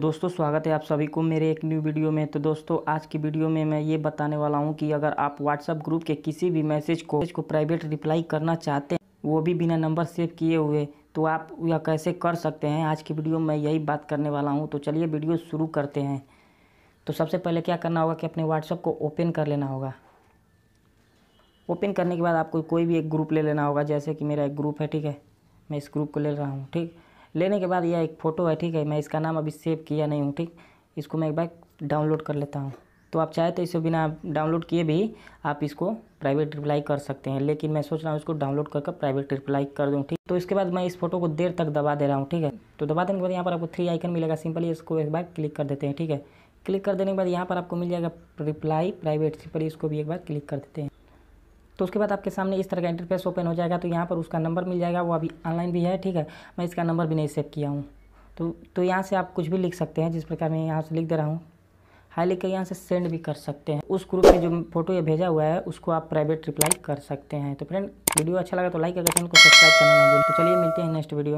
दोस्तों स्वागत है आप सभी को मेरे एक न्यू वीडियो में तो दोस्तों आज की वीडियो में मैं ये बताने वाला हूँ कि अगर आप व्हाट्सएप ग्रुप के किसी भी मैसेज को को प्राइवेट रिप्लाई करना चाहते हैं वो भी बिना नंबर सेव किए हुए तो आप यह कैसे कर सकते हैं आज की वीडियो में यही बात करने वाला हूँ तो चलिए वीडियो शुरू करते हैं तो सबसे पहले क्या करना होगा कि अपने व्हाट्सअप को ओपन कर लेना होगा ओपन करने के बाद आपको कोई भी एक ग्रुप ले लेना होगा जैसे कि मेरा एक ग्रुप है ठीक है मैं इस ग्रुप को ले रहा हूँ ठीक लेने के बाद यह एक फ़ोटो है ठीक है मैं इसका नाम अभी सेव किया नहीं हूँ ठीक इसको मैं एक बार डाउनलोड कर लेता हूँ तो आप चाहे तो इसे बिना डाउनलोड किए भी आप इसको प्राइवेट रिप्लाई कर सकते हैं लेकिन मैं सोच रहा हूँ इसको डाउनलोड करके प्राइवेट रिप्लाई कर दूँ ठीक तो इसके बाद मैं इस फोटो को देर तक दबा दे रहा हूँ ठीक है तो दबा देने के बाद यहाँ पर आपको थ्री आइकन मिलेगा सिंपली इसको एक बार क्लिक कर देते हैं ठीक है क्लिक कर देने के बाद यहाँ पर आपको मिल जाएगा रिप्लाई प्राइवेट सिंपली इसको भी एक बार क्लिक कर देते हैं तो उसके बाद आपके सामने इस तरह का इंटरफेस ओपन हो जाएगा तो यहाँ पर उसका नंबर मिल जाएगा वो अभी ऑनलाइन भी है ठीक है मैं इसका नंबर भी नहीं सेव किया हूँ तो तो यहाँ से आप कुछ भी लिख सकते हैं जिस प्रकार मैं यहाँ से लिख दे रहा हूँ हाई लिख कर यहाँ से सेंड भी कर सकते हैं उस ग्रुप में जो फोटो ये भेजा हुआ है उसको आप प्राइवेट रिप्लाई कर सकते हैं तो फ्रेंड वीडियो अच्छा लगा तो लाइक अगर चैनल को सब्सक्राइब करना ना भूल तो चलिए मिलते हैं नेक्स्ट वीडियो में